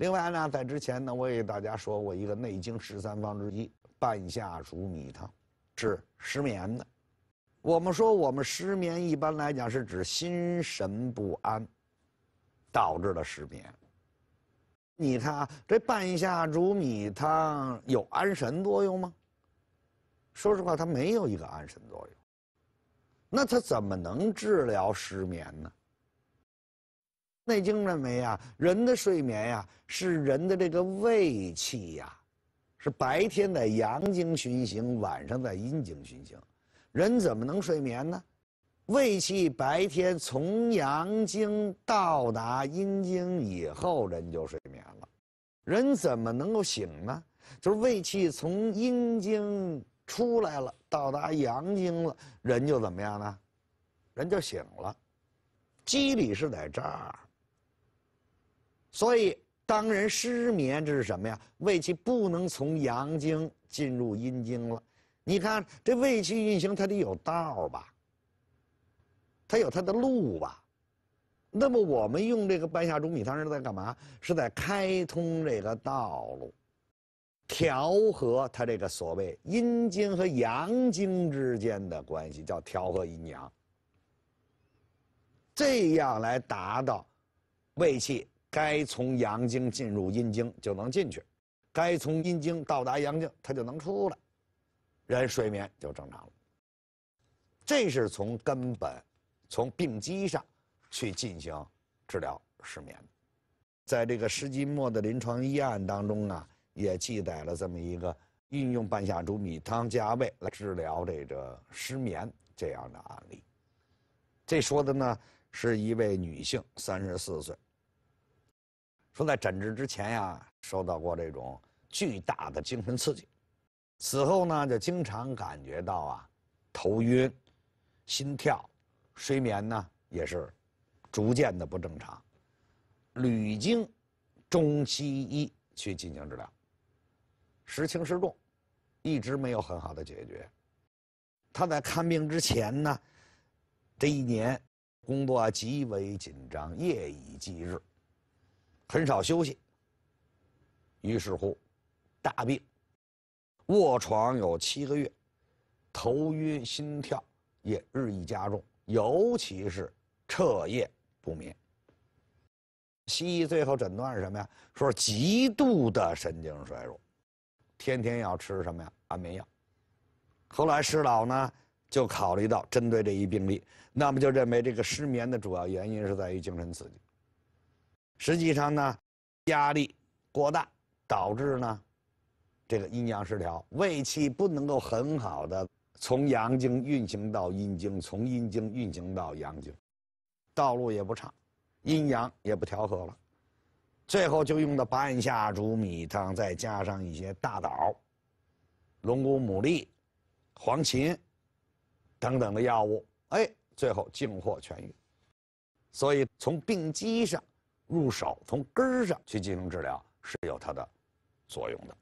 另外呢，在之前呢，我给大家说过一个《内经》十三方之一——半夏煮米汤，治失眠的。我们说，我们失眠一般来讲是指心神不安，导致了失眠。你看啊，这半夏煮米汤有安神作用吗？说实话，它没有一个安神作用。那它怎么能治疗失眠呢？内经认为啊，人的睡眠呀，是人的这个胃气呀，是白天在阳经循行，晚上在阴经循行。人怎么能睡眠呢？胃气白天从阳经到达阴经以后，人就睡眠了。人怎么能够醒呢？就是胃气从阴经出来了，到达阳经了，人就怎么样呢？人就醒了。机理是在这儿。所以，当人失眠，这是什么呀？胃气不能从阳经进入阴经了。你看，这胃气运行，它得有道吧，它有它的路吧。那么，我们用这个半夏、竹米，汤是在干嘛？是在开通这个道路，调和它这个所谓阴经和阳经之间的关系，叫调和阴阳。这样来达到胃气。该从阳经进入阴经就能进去，该从阴经到达阳经它就能出来，人睡眠就正常了。这是从根本、从病机上，去进行治疗失眠。在这个《施金末》的临床医案当中啊，也记载了这么一个运用半夏煮米汤加味来治疗这个失眠这样的案例。这说的呢是一位女性，三十四岁。说在诊治之前呀，受到过这种巨大的精神刺激，此后呢，就经常感觉到啊，头晕、心跳、睡眠呢也是逐渐的不正常，屡经中西医去进行治疗，时轻时重，一直没有很好的解决。他在看病之前呢，这一年工作极为紧张，夜以继日。很少休息。于是乎，大病，卧床有七个月，头晕、心跳也日益加重，尤其是彻夜不眠。西医最后诊断是什么呀？说极度的神经衰弱，天天要吃什么呀？安眠药。后来施老呢，就考虑到针对这一病例，那么就认为这个失眠的主要原因是在于精神刺激。实际上呢，压力过大导致呢，这个阴阳失调，胃气不能够很好的从阳经运行到阴经，从阴经运行到阳经，道路也不畅，阴阳也不调和了，最后就用的半夏煮米汤，再加上一些大枣、龙骨、牡蛎、黄芩等等的药物，哎，最后竟获痊愈。所以从病机上。入手从根儿上去进行治疗，是有它的作用的。